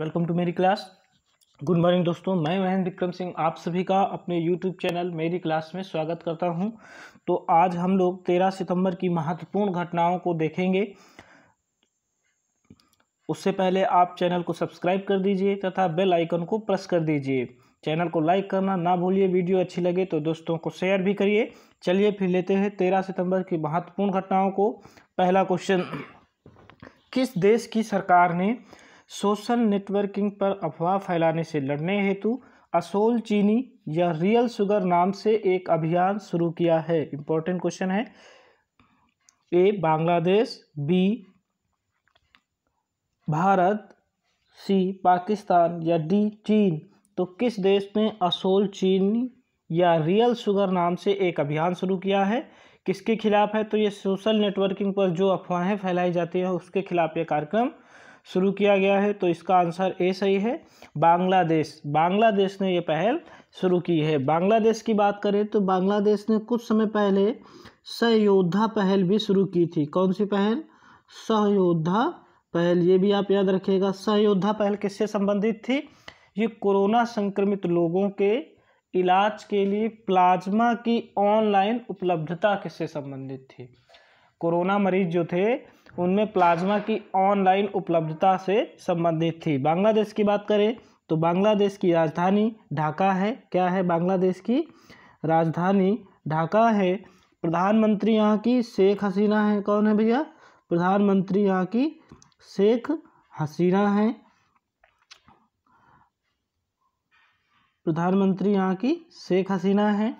welcome to मेरी class good morning दोस्तों मैं महेंद्र विक्रम सिंह आप सभी का अपने यूट्यूब चैनल मेरी क्लास में स्वागत करता हूं तो आज हम लोग तेरह सितंबर की महत्वपूर्ण घटनाओं को देखेंगे उससे पहले आप चैनल को सब्सक्राइब कर दीजिए तथा बेल आइकन को प्रेस कर दीजिए चैनल को लाइक करना ना भूलिए वीडियो अच्छी लगे तो दोस्तों को शेयर भी करिए चलिए फिर लेते हैं तेरह सितंबर की महत्वपूर्ण घटनाओं को पहला क्वेश्चन किस देश की सरकार ने सोशल नेटवर्किंग पर अफवाह फैलाने से लड़ने हेतु असोल चीनी या रियल शुगर नाम से एक अभियान शुरू किया है इंपॉर्टेंट क्वेश्चन है A Bangladesh B Bharat C Pakistan या डी चीन तो किस देश ने असोल चीनी या रियल शुगर नाम से एक अभियान शुरू किया है किसके खिलाफ है तो ये सोशल नेटवर्किंग पर जो अफवाहें फैलाई जाती हैं उसके खिलाफ ये कार्यक्रम शुरू किया गया है तो इसका आंसर ए सही है बांग्लादेश बांग्लादेश ने यह पहल शुरू की है बांग्लादेश की बात करें तो बांग्लादेश ने कुछ समय पहले सहयोद्धा पहल भी शुरू की थी कौन सी पहल सहयोद्धा पहल ये भी आप याद रखिएगा सहयोद्धा पहल किससे संबंधित थी ये कोरोना संक्रमित लोगों के इलाज के लिए प्लाज्मा की ऑनलाइन उपलब्धता किससे संबंधित थी कोरोना मरीज जो थे उनमें प्लाज्मा की ऑनलाइन उपलब्धता से संबंधित थी बांग्लादेश की बात करें तो बांग्लादेश की राजधानी ढाका है क्या है बांग्लादेश की राजधानी ढाका है प्रधानमंत्री यहाँ की शेख हसीना है कौन है भैया प्रधानमंत्री यहाँ की शेख हसीना है प्रधानमंत्री यहाँ की शेख हसीना है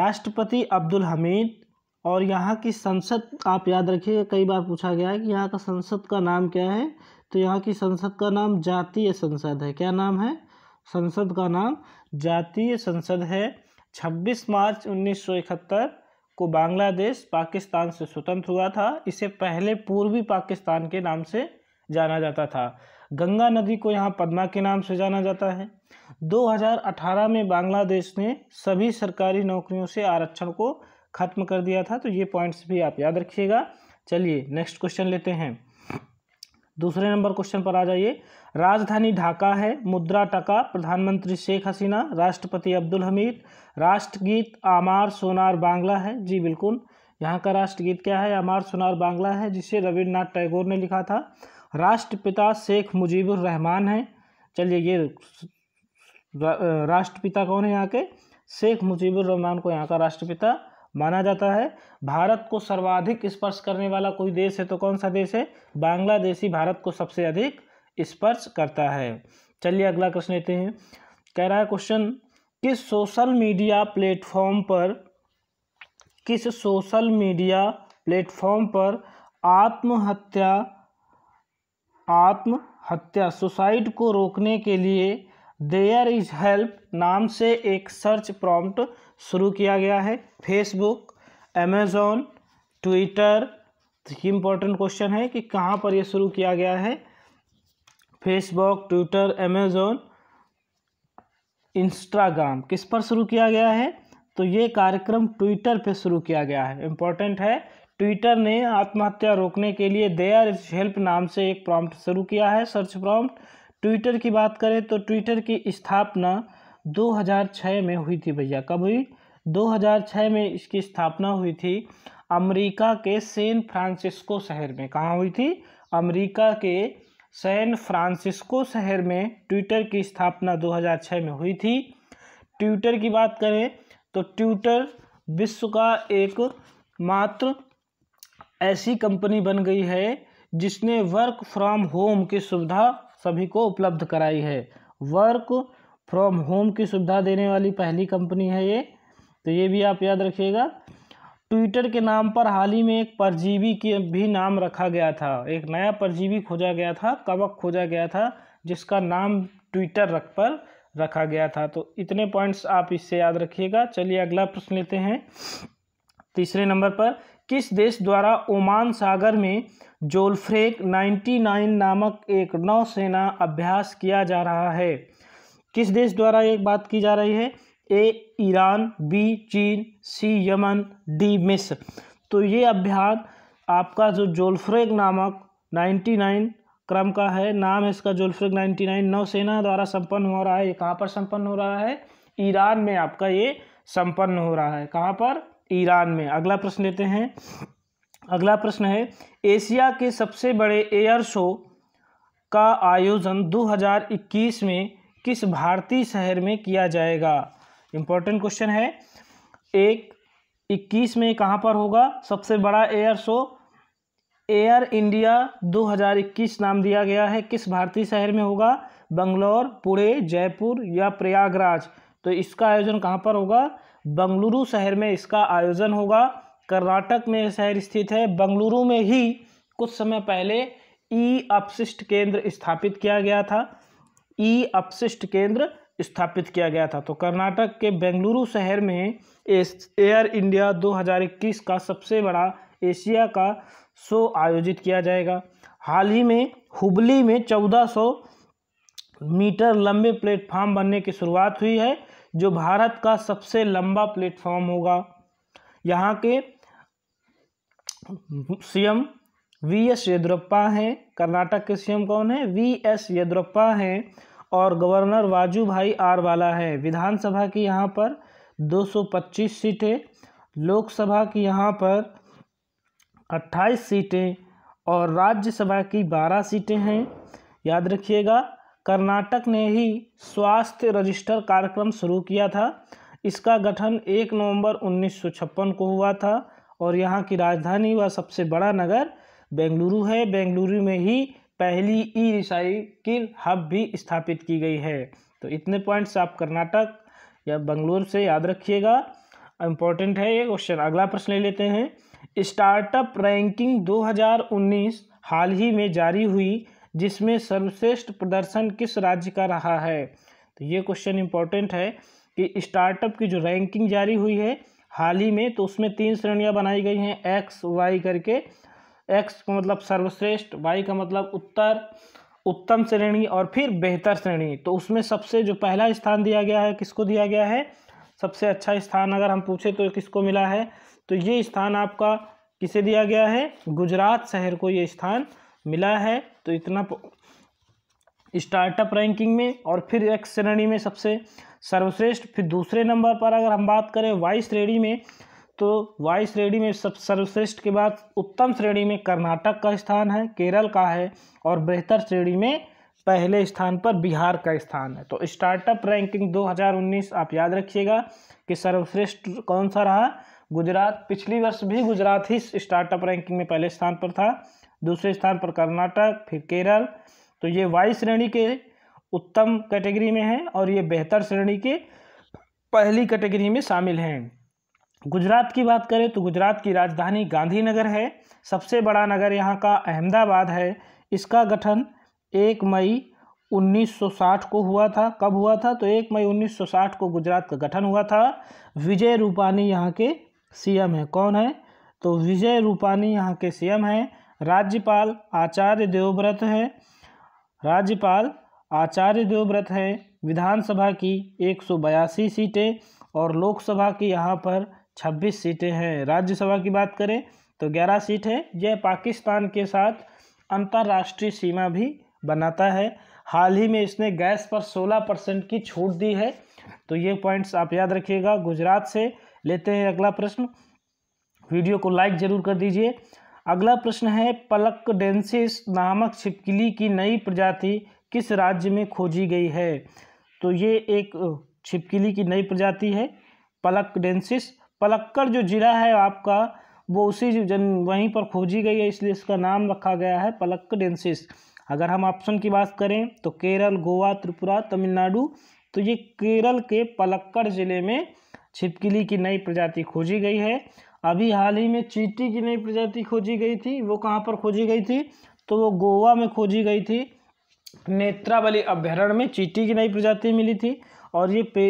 राष्ट्रपति अब्दुल हमीद और यहाँ की संसद आप याद रखिएगा कई बार पूछा गया है कि यहाँ का संसद का नाम क्या है तो यहाँ की संसद का नाम जातीय संसद है क्या नाम है संसद का नाम जातीय संसद है 26 मार्च 1971 को बांग्लादेश पाकिस्तान से स्वतंत्र हुआ था इसे पहले पूर्वी पाकिस्तान के नाम से जाना जाता था गंगा नदी को यहाँ पद्मा के नाम से जाना जाता है 2018 में बांग्लादेश ने सभी सरकारी नौकरियों से आरक्षण को खत्म कर दिया था तो ये पॉइंट्स भी आप याद रखिएगा चलिए नेक्स्ट क्वेश्चन लेते हैं दूसरे नंबर क्वेश्चन पर आ जाइए राजधानी ढाका है मुद्रा टका प्रधानमंत्री शेख हसीना राष्ट्रपति अब्दुल हमीद राष्ट्रगीत आमार सोनार बांग्ला है जी बिल्कुल यहाँ का राष्ट्रगीत क्या है आमार सोनार बांग्ला है जिसे रविन्द्रनाथ टैगोर ने लिखा था राष्ट्रपिता शेख मुजीबुर रहमान है चलिए ये राष्ट्रपिता कौन है यहाँ के शेख मुजीबुर रहमान को यहाँ का राष्ट्रपिता माना जाता है भारत को सर्वाधिक स्पर्श करने वाला कोई देश है तो कौन सा देश है बांग्लादेशी भारत को सबसे अधिक स्पर्श करता है चलिए अगला प्रश्न लेते हैं कह रहा है क्वेश्चन किस सोशल मीडिया प्लेटफॉर्म पर किस सोशल मीडिया प्लेटफॉर्म पर आत्महत्या आत्महत्या सुसाइड को रोकने के लिए देयर इज हेल्प नाम से एक सर्च प्रॉम्प्ट शुरू किया गया है Facebook Amazon Twitter important question है कि कहाँ पर यह शुरू किया गया है फेसबुक ट्विटर अमेज़ोन इंस्टाग्राम किस पर शुरू किया गया है तो ये कार्यक्रम ट्विटर पे शुरू किया गया है इम्पोर्टेंट है ट्विटर ने आत्महत्या रोकने के लिए देयर इज हेल्प नाम से एक प्रॉम्प्ट शुरू किया है सर्च प्रॉम्प्ट ट्विटर की बात करें तो ट्विटर की स्थापना 2006 में हुई थी भैया कब हुई 2006 में इसकी स्थापना हुई थी अमेरिका के सैन फ्रांसिस्को शहर में कहाँ हुई थी अमेरिका के सैन फ्रांसिस्को शहर में ट्विटर की स्थापना 2006 में हुई थी ट्विटर की बात करें तो ट्विटर विश्व का एक मात्र ऐसी कंपनी बन गई है जिसने वर्क फ्रॉम होम की सुविधा सभी को उपलब्ध कराई है वर्क फ्रॉम होम की सुविधा देने वाली पहली कंपनी है ये तो ये भी आप याद रखिएगा ट्विटर के नाम पर हाल ही में एक परजीवी के भी नाम रखा गया था एक नया परजीवी खोजा गया था कवक खोजा गया था जिसका नाम ट्विटर रख पर रखा गया था तो इतने पॉइंट्स आप इससे याद रखिएगा चलिए अगला प्रश्न लेते हैं तीसरे नंबर पर किस देश द्वारा ओमान सागर में जोलफ्रेक 99 नामक एक नौसेना अभ्यास किया जा रहा है किस देश द्वारा एक बात की जा रही है ए ईरान बी चीन सी यमन डी मिस्र तो ये अभ्यास आपका जो जोलफ्रेक नामक 99 क्रम का है नाम है इसका जोलफ्रेक 99 नौसेना द्वारा संपन्न हो रहा है ये कहाँ पर संपन्न हो रहा है ईरान में आपका ये संपन्न हो रहा है कहाँ पर ईरान में अगला प्रश्न लेते हैं अगला प्रश्न है एशिया के सबसे बड़े एयर शो का आयोजन 2021 में किस भारतीय शहर में किया जाएगा इंपॉर्टेंट क्वेश्चन है एक इक्कीस में कहाँ पर होगा सबसे बड़ा एयर शो एयर इंडिया 2021 नाम दिया गया है किस भारतीय शहर में होगा बंगलौर पुणे जयपुर या प्रयागराज तो इसका आयोजन कहाँ पर होगा बंगलुरु शहर में इसका आयोजन होगा कर्नाटक में शहर स्थित है बंगलुरु में ही कुछ समय पहले ई अपशिष्ट केंद्र स्थापित किया गया था ई अपशिष्ट केंद्र स्थापित किया गया था तो कर्नाटक के बेंगलुरु शहर में एयर इंडिया 2021 का सबसे बड़ा एशिया का शो आयोजित किया जाएगा हाल ही में हुबली में 1400 मीटर लंबे प्लेटफार्म बनने की शुरुआत हुई है जो भारत का सबसे लंबा प्लेटफॉर्म होगा यहाँ के सीएम वी एस येदुरप्पा हैं कर्नाटक के सीएम कौन है वी एस येदुरप्पा हैं और गवर्नर वाजू भाई आर वाला है विधानसभा की यहाँ पर 225 सीटें लोकसभा की यहाँ पर 28 सीटें और राज्यसभा की 12 सीटें हैं याद रखिएगा कर्नाटक ने ही स्वास्थ्य रजिस्टर कार्यक्रम शुरू किया था इसका गठन 1 नवंबर 1956 को हुआ था और यहाँ की राजधानी व सबसे बड़ा नगर बेंगलुरु है बेंगलुरु में ही पहली ई रिसाइकिल हब भी स्थापित की गई है तो इतने पॉइंट्स आप कर्नाटक या बंगलुरु से याद रखिएगा इम्पोर्टेंट है ये क्वेश्चन अगला प्रश्न ले लेते हैं स्टार्टअप रैंकिंग 2019 हाल ही में जारी हुई जिसमें सर्वश्रेष्ठ प्रदर्शन किस राज्य का रहा है तो ये क्वेश्चन इंपॉर्टेंट है कि स्टार्टअप की जो रैंकिंग जारी हुई है हाल ही में तो उसमें तीन श्रेणियाँ बनाई गई हैं एक्स वाई करके एक्स का मतलब सर्वश्रेष्ठ वाई का मतलब उत्तर उत्तम श्रेणी और फिर बेहतर श्रेणी तो उसमें सबसे जो पहला स्थान दिया गया है किसको दिया गया है सबसे अच्छा स्थान अगर हम पूछे तो किसको मिला है तो ये स्थान आपका किसे दिया गया है गुजरात शहर को ये स्थान मिला है तो इतना स्टार्टअप रैंकिंग में और फिर एक श्रेणी में सबसे सर्वश्रेष्ठ फिर दूसरे नंबर पर अगर हम बात करें वाई श्रेणी में तो वाई श्रेणी में सब सर्वश्रेष्ठ के बाद उत्तम श्रेणी में कर्नाटक का स्थान है केरल का है और बेहतर श्रेणी में पहले स्थान पर बिहार का स्थान है तो स्टार्टअप रैंकिंग 2019 आप याद रखिएगा कि सर्वश्रेष्ठ कौन सा रहा गुजरात पिछली वर्ष भी गुजरात ही स्टार्टअप रैंकिंग में पहले स्थान पर था दूसरे स्थान पर कर्नाटक फिर केरल तो ये वाई श्रेणी के उत्तम कैटेगरी में हैं और ये बेहतर श्रेणी के पहली कैटेगरी में शामिल हैं गुजरात की बात करें तो गुजरात की राजधानी गांधीनगर है सबसे बड़ा नगर यहाँ का अहमदाबाद है इसका गठन एक मई 1960 को हुआ था कब हुआ था तो एक मई 1960 को गुजरात का गठन हुआ था विजय रूपानी यहाँ के सीएम है कौन है तो विजय रूपानी यहाँ के सीएम हैं राज्यपाल आचार्य देवव्रत है राज्यपाल आचार्य देवव्रत है विधानसभा की एक सीटें और लोकसभा की यहाँ पर 26 सीटें हैं राज्यसभा की बात करें तो 11 सीट है यह पाकिस्तान के साथ अंतर्राष्ट्रीय सीमा भी बनाता है हाल ही में इसने गैस पर 16 परसेंट की छूट दी है तो ये पॉइंट्स आप याद रखिएगा गुजरात से लेते हैं अगला प्रश्न वीडियो को लाइक ज़रूर कर दीजिए अगला प्रश्न है पलक डेंसिस नामक छिपकली की नई प्रजाति किस राज्य में खोजी गई है तो ये एक छिपकली की नई प्रजाति है पलक डेंसिस पलक्कड़ जो जिला है आपका वो उसी जन वहीं पर खोजी गई है इसलिए इसका नाम रखा गया है पलक डेंसिस अगर हम ऑप्शन की बात करें तो केरल गोवा त्रिपुरा तमिलनाडु तो ये केरल के पलक्कड़ ज़िले में छिपकली की नई प्रजाति खोजी गई है अभी हाल ही में चीटी की नई प्रजाति खोजी गई थी वो कहाँ पर खोजी गई थी तो वो गोवा में खोजी गई थी नेत्रावली अभ्यारण्य में चीटी की नई प्रजाति मिली थी और ये पे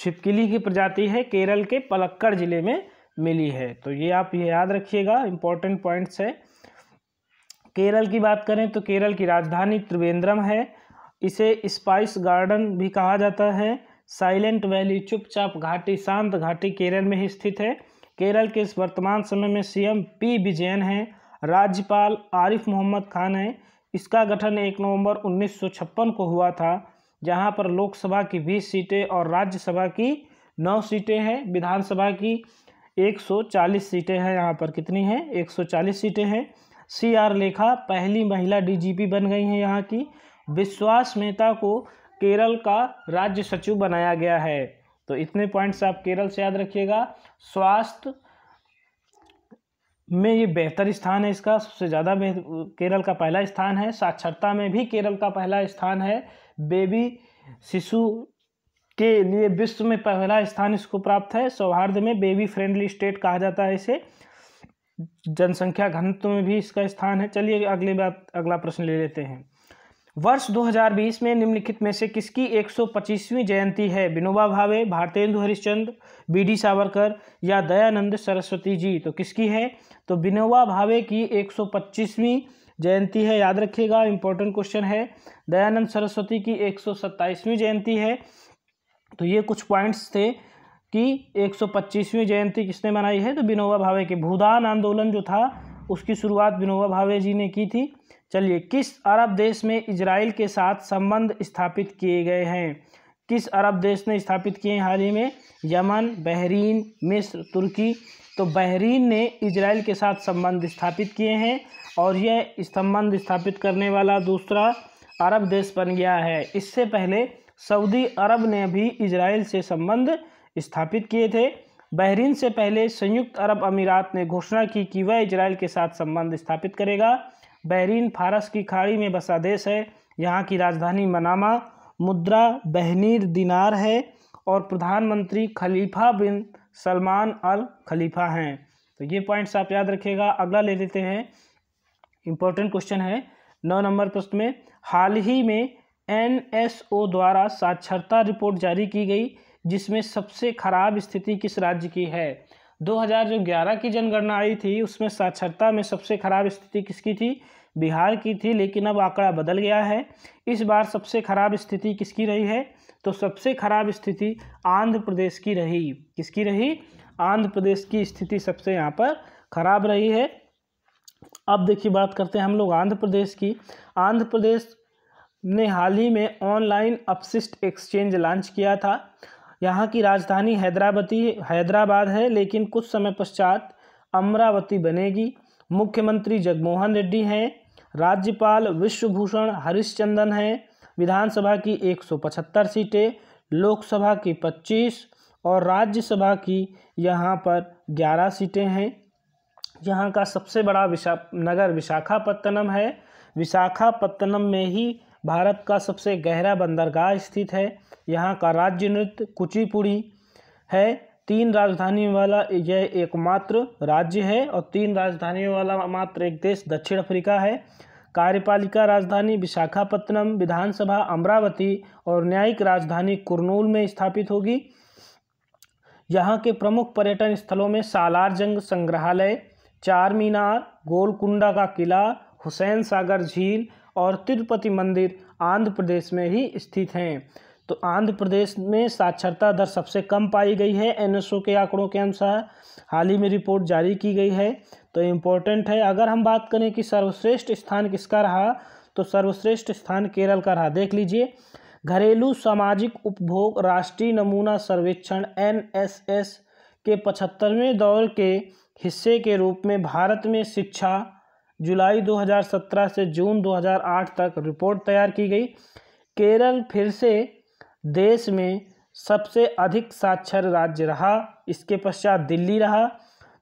छिपकली की प्रजाति है केरल के पलक्कड़ जिले में मिली है तो ये आप ये याद रखिएगा इम्पोर्टेंट पॉइंट्स है केरल की बात करें तो केरल की राजधानी त्रिवेंद्रम है इसे स्पाइस गार्डन भी कहा जाता है साइलेंट वैली चुपचाप घाटी शांत घाटी केरल में ही स्थित है केरल के इस वर्तमान समय में सीएम पी विजयन हैं राज्यपाल आरिफ मोहम्मद खान हैं इसका गठन 1 नवंबर 1956 को हुआ था जहां पर लोकसभा की 20 सीटें और राज्यसभा की 9 सीटें हैं विधानसभा की 140 सीटें हैं यहाँ पर कितनी हैं 140 सीटें हैं सी आर लेखा पहली महिला डीजीपी बन गई हैं यहाँ की विश्वास मेहता को केरल का राज्य सचिव बनाया गया है तो इतने पॉइंट्स आप केरल से याद रखिएगा स्वास्थ्य में ये बेहतर स्थान है इसका सबसे ज़्यादा केरल का पहला स्थान है साक्षरता में भी केरल का पहला स्थान है बेबी शिशु के लिए विश्व में पहला स्थान इसको प्राप्त है सौहार्द में बेबी फ्रेंडली स्टेट कहा जाता है इसे जनसंख्या घनत्व में भी इसका स्थान है चलिए अगले बात अगला प्रश्न ले लेते हैं वर्ष 2020 में निम्नलिखित में से किसकी 125वीं जयंती है विनोबा भावे भारतेंदु हरिश्चंद्र बी डी सावरकर या दयानंद सरस्वती जी तो किसकी है तो विनोबा भावे की 125वीं जयंती है याद रखिएगा इंपॉर्टेंट क्वेश्चन है दयानंद सरस्वती की 127वीं जयंती है तो ये कुछ पॉइंट्स थे कि 125वीं जयंती किसने मनाई है तो विनोबा भावे के भूदान आंदोलन जो था उसकी शुरुआत विनोबा भावे जी ने की थी चलिए किस अरब देश में इसराइल के साथ संबंध स्थापित किए गए हैं किस अरब देश ने स्थापित किए हैं हाल ही में यमन बहरीन मिस्र तुर्की तो बहरीन ने इसराइल के साथ संबंध स्थापित किए हैं और यह संबंध स्थापित करने वाला दूसरा अरब देश बन गया है इससे पहले सऊदी अरब ने भी इसराइल से संबंध स्थापित किए थे बहरीन से पहले संयुक्त अरब अमीरात ने घोषणा की कि वह इसराइल के साथ संबंध स्थापित करेगा बहरीन फारस की खाड़ी में बसा देश है यहाँ की राजधानी मनामा मुद्रा बहनीर दिनार है और प्रधानमंत्री खलीफा बिन सलमान अल खलीफा हैं तो ये पॉइंट्स आप याद रखिएगा अगला ले लेते हैं इम्पोर्टेंट क्वेश्चन है नौ नंबर प्रश्न में हाल ही में एनएसओ द्वारा साक्षरता रिपोर्ट जारी की गई जिसमें सबसे खराब स्थिति किस राज्य की है 2011 की जनगणना आई थी उसमें साक्षरता में सबसे खराब स्थिति किसकी थी बिहार की थी लेकिन अब आंकड़ा बदल गया है इस बार सबसे खराब स्थिति किसकी रही है तो सबसे खराब स्थिति आंध्र प्रदेश की रही किसकी रही आंध्र प्रदेश की स्थिति सबसे यहाँ पर खराब रही है अब देखिए बात करते हैं हम लोग आंध्र प्रदेश की आंध्र प्रदेश ने हाल ही में ऑनलाइन अपशिष्ट एक्सचेंज लॉन्च किया था यहाँ की राजधानी हैदराबती हैदराबाद है लेकिन कुछ समय पश्चात अमरावती बनेगी मुख्यमंत्री जगमोहन रेड्डी हैं राज्यपाल विश्वभूषण हरिश्चंदन हैं विधानसभा की 175 सीटें लोकसभा की 25 और राज्यसभा की यहाँ पर 11 सीटें हैं यहाँ का सबसे बड़ा विशा नगर विशाखापत्तनम है विशाखापत्तनम में ही भारत का सबसे गहरा बंदरगाह स्थित है यहाँ का राज्य नृत्य कुचिपुड़ी है तीन राजधानी वाला यह एकमात्र राज्य है और तीन राजधानियों वाला मात्र एक देश दक्षिण अफ्रीका है कार्यपालिका राजधानी विशाखापत्तनम विधानसभा अमरावती और न्यायिक राजधानी कुरनूल में स्थापित होगी यहाँ के प्रमुख पर्यटन स्थलों में सालार जंग संग्रहालय चार मीनार गोलकुंडा का किला हुसैन सागर झील और तिरुपति मंदिर आंध्र प्रदेश में ही स्थित हैं तो आंध्र प्रदेश में साक्षरता दर सबसे कम पाई गई है एनएसओ के आंकड़ों के अनुसार हाल ही में रिपोर्ट जारी की गई है तो इम्पोर्टेंट है अगर हम बात करें कि सर्वश्रेष्ठ स्थान किसका रहा तो सर्वश्रेष्ठ स्थान केरल का रहा देख लीजिए घरेलू सामाजिक उपभोग राष्ट्रीय नमूना सर्वेक्षण एन के पचहत्तरवें दौर के हिस्से के रूप में भारत में शिक्षा जुलाई 2017 से जून 2008 तक रिपोर्ट तैयार की गई केरल फिर से देश में सबसे अधिक साक्षर राज्य रहा इसके पश्चात दिल्ली रहा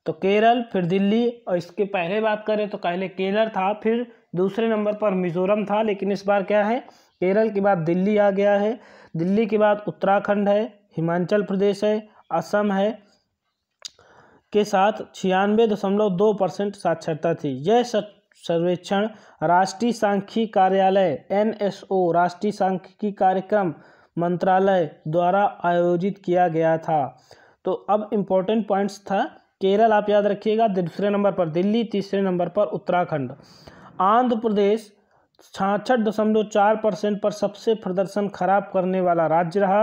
तो केरल फिर दिल्ली और इसके पहले बात करें तो पहले केरल था फिर दूसरे नंबर पर मिजोरम था लेकिन इस बार क्या है केरल के बाद दिल्ली आ गया है दिल्ली के बाद उत्तराखंड है हिमाचल प्रदेश है असम है के साथ छियानवे दशमलव दो परसेंट साक्षरता थी यह सर्वेक्षण राष्ट्रीय सांख्यिकी कार्यालय एनएसओ राष्ट्रीय सांख्यिकी कार्यक्रम मंत्रालय द्वारा आयोजित किया गया था तो अब इम्पोर्टेंट पॉइंट्स था केरल आप याद रखिएगा दूसरे नंबर पर दिल्ली तीसरे नंबर पर उत्तराखंड आंध्र प्रदेश छाछठ दशमलव चार परसेंट पर सबसे प्रदर्शन खराब करने वाला राज्य रहा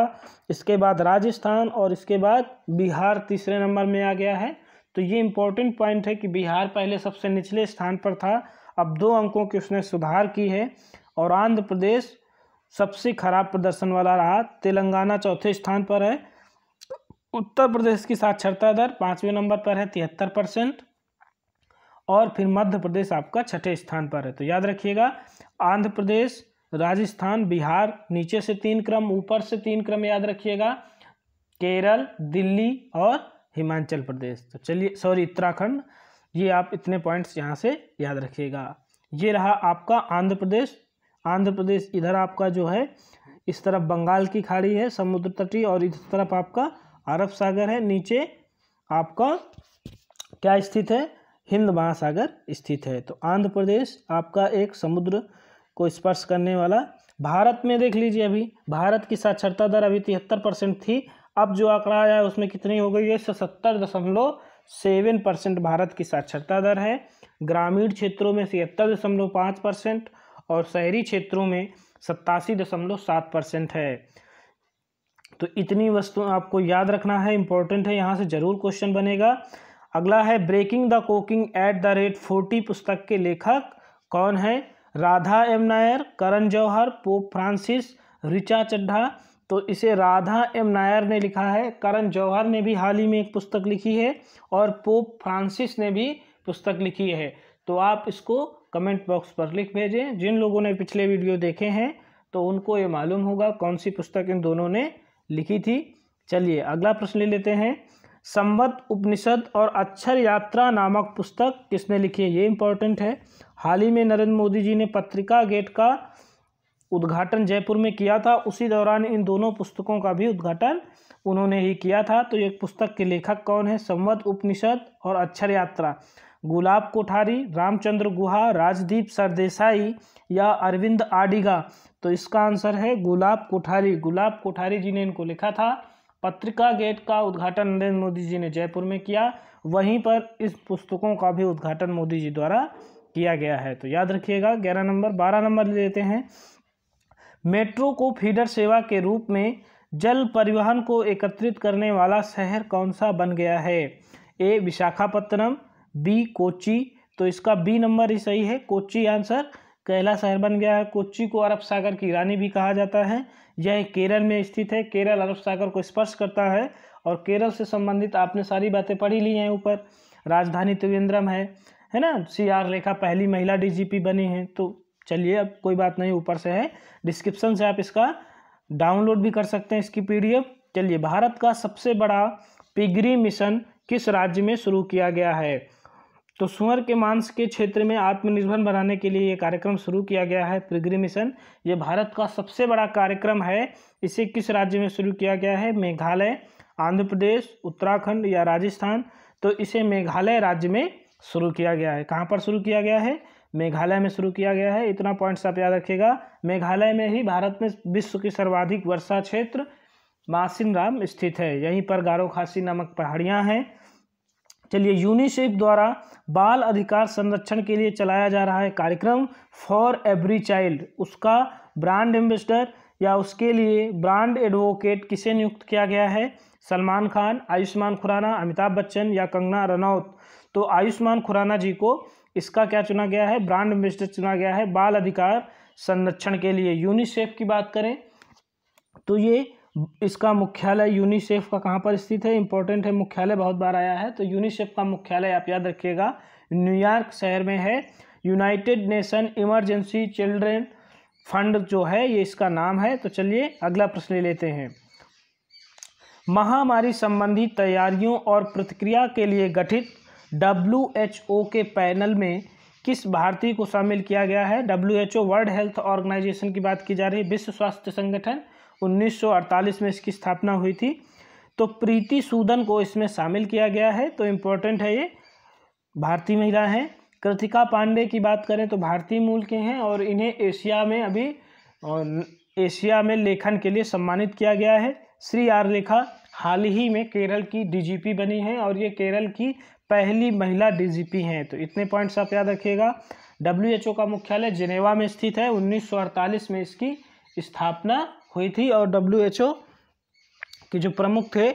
इसके बाद राजस्थान और इसके बाद बिहार तीसरे नंबर में आ गया है तो ये इम्पोर्टेंट पॉइंट है कि बिहार पहले सबसे निचले स्थान पर था अब दो अंकों की उसने सुधार की है और आंध्र प्रदेश सबसे खराब प्रदर्शन वाला रहा तेलंगाना चौथे स्थान पर है उत्तर प्रदेश की साक्षरता दर पाँचवें नंबर पर है तिहत्तर परसेंट और फिर मध्य प्रदेश आपका छठे स्थान पर है तो याद रखिएगा आंध्र प्रदेश राजस्थान बिहार नीचे से तीन क्रम ऊपर से तीन क्रम याद रखिएगा केरल दिल्ली और हिमाचल प्रदेश तो चलिए सॉरी उत्तराखंड ये आप इतने पॉइंट्स यहाँ से याद रखिएगा ये रहा आपका आंध्र प्रदेश आंध्र प्रदेश इधर आपका जो है इस तरफ बंगाल की खाड़ी है समुद्र तटी और इस तरफ आपका अरब सागर है नीचे आपका क्या स्थित है हिंद महासागर स्थित है तो आंध्र प्रदेश आपका एक समुद्र को स्पर्श करने वाला भारत में देख लीजिए अभी भारत की साक्षरता दर अभी तिहत्तर परसेंट थी अब जो आंकड़ा आया है उसमें कितनी हो गई है सत्तर दशमलव सेवन परसेंट भारत की साक्षरता दर है ग्रामीण क्षेत्रों में छिहत्तर दशमलव पाँच परसेंट और शहरी क्षेत्रों में सत्तासी दशमलव सात परसेंट है तो इतनी वस्तु आपको याद रखना है इम्पोर्टेंट है यहाँ से ज़रूर क्वेश्चन बनेगा अगला है breaking the coking at the rate forty पुस्तक के लेखक कौन है Radha M Nair Karan Johar Pope Francis Richa Chadha तो इसे राधा एम नायर ने लिखा है करण जौहर ने भी हाल ही में एक पुस्तक लिखी है और पोप फ्रांसिस ने भी पुस्तक लिखी है तो आप इसको कमेंट बॉक्स पर लिख भेजें जिन लोगों ने पिछले वीडियो देखे हैं तो उनको ये मालूम होगा कौन सी पुस्तक इन दोनों ने लिखी थी चलिए अगला प्रश्न ले लेते हैं संबत उपनिषद और अक्षर यात्रा नामक पुस्तक किसने लिखी है ये इम्पोर्टेंट है हाल ही में नरेंद्र मोदी जी ने पत्रिका गेट का उद्घाटन जयपुर में किया था उसी दौरान इन दोनों पुस्तकों का भी उद्घाटन उन्होंने ही किया था तो ये पुस्तक के लेखक कौन है संवत उपनिषद और अक्षर यात्रा गुलाब कोठारी रामचंद्र गुहा राजदीप सरदेसाई या अरविंद आडिगा तो इसका आंसर है गुलाब कोठारी गुलाब कोठारी जी ने इनको लिखा था पत्रिका गेट का उद्घाटन नरेंद्र मोदी जी ने जयपुर में किया वहीं पर इस पुस्तकों का भी उद्घाटन मोदी जी द्वारा किया गया है तो याद रखिएगा ग्यारह नंबर बारह नंबर लेते हैं मेट्रो को फीडर सेवा के रूप में जल परिवहन को एकत्रित करने वाला शहर कौन सा बन गया है ए विशाखापत्तनम बी कोची तो इसका बी नंबर ही सही है कोची आंसर कैला शहर बन गया है कोच्चि को अरब सागर की रानी भी कहा जाता है यह केरल में स्थित है केरल अरब सागर को स्पर्श करता है और केरल से संबंधित आपने सारी बातें पढ़ी ली हैं ऊपर राजधानी त्रिवेंद्रम है है ना सी आर रेखा पहली महिला डीजीपी बनी है तो चलिए अब कोई बात नहीं ऊपर से है डिस्क्रिप्शन से आप इसका डाउनलोड भी कर सकते हैं इसकी पी चलिए भारत का सबसे बड़ा पिगरी मिशन किस राज्य में शुरू किया गया है तो सुअर के मांस के क्षेत्र में आत्मनिर्भर बनाने के लिए ये कार्यक्रम शुरू किया गया है पिलग्री मिशन ये भारत का सबसे बड़ा कार्यक्रम है इसे किस राज्य में शुरू किया गया है मेघालय आंध्र प्रदेश उत्तराखंड या राजस्थान तो इसे मेघालय राज्य में शुरू किया गया है कहाँ पर शुरू किया गया है मेघालय में शुरू किया गया है इतना पॉइंट्स आप याद रखिएगा मेघालय में ही भारत में विश्व की सर्वाधिक वर्षा क्षेत्र मासिनराम स्थित है यहीं पर गारो खासी नामक पहाड़ियाँ हैं चलिए यूनिसेफ द्वारा बाल अधिकार संरक्षण के लिए चलाया जा रहा है कार्यक्रम फॉर एवरी चाइल्ड उसका ब्रांड एम्बेसडर या उसके लिए ब्रांड एडवोकेट किसे नियुक्त किया गया है सलमान खान आयुष्मान खुराना अमिताभ बच्चन या कंगना रनौत तो आयुष्मान खुराना जी को इसका क्या चुना गया है ब्रांड एम्बेसडर चुना गया है बाल अधिकार संरक्षण के लिए यूनिसेफ की बात करें तो ये इसका मुख्यालय यूनिसेफ का कहाँ पर स्थित है इंपॉर्टेंट है मुख्यालय बहुत बार आया है तो यूनिसेफ का मुख्यालय आप याद रखिएगा न्यूयॉर्क शहर में है United Nation Emergency Children Fund जो है ये इसका नाम है तो चलिए अगला प्रश्न ले लेते हैं महामारी संबंधी तैयारियों और प्रतिक्रिया के लिए गठित डब्ल्यू एच ओ के पैनल में किस भारतीय को शामिल किया गया है W H O World Health Organization की बात की जा रही है विश्व स्वास्थ्य संगठन 1948 में इसकी स्थापना हुई थी तो प्रीति सूदन को इसमें शामिल किया गया है तो इम्पोर्टेंट है ये भारतीय महिला हैं कृतिका पांडे की बात करें तो भारतीय मूल के हैं और इन्हें एशिया में अभी एशिया में लेखन के लिए सम्मानित किया गया है श्री आर लेखा हाल ही में केरल की डीजीपी बनी हैं और ये केरल की पहली महिला डीजीपी हैं तो इतने पॉइंट्स आप याद रखिएगा डब्ल्यूएचओ का मुख्यालय जिनेवा में स्थित है 1948 में इसकी स्थापना हुई थी और डब्ल्यू के जो प्रमुख थे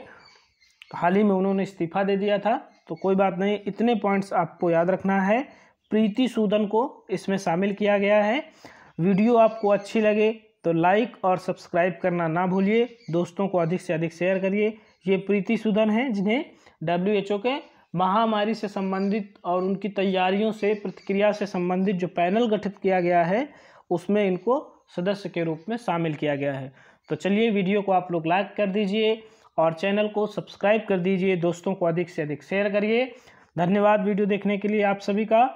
हाल ही में उन्होंने इस्तीफा दे दिया था तो कोई बात नहीं इतने पॉइंट्स आपको याद रखना है प्रीति सूदन को इसमें शामिल किया गया है वीडियो आपको अच्छी लगे तो लाइक और सब्सक्राइब करना ना भूलिए दोस्तों को अधिक से अधिक शेयर करिए ये प्रीति सूदन है जिन्हें डब्ल्यू के महामारी से संबंधित और उनकी तैयारियों से प्रतिक्रिया से संबंधित जो पैनल गठित किया गया है उसमें इनको सदस्य के रूप में शामिल किया गया है तो चलिए वीडियो को आप लोग लाइक कर दीजिए और चैनल को सब्सक्राइब कर दीजिए दोस्तों को अधिक से अधिक शेयर करिए धन्यवाद वीडियो देखने के लिए आप सभी का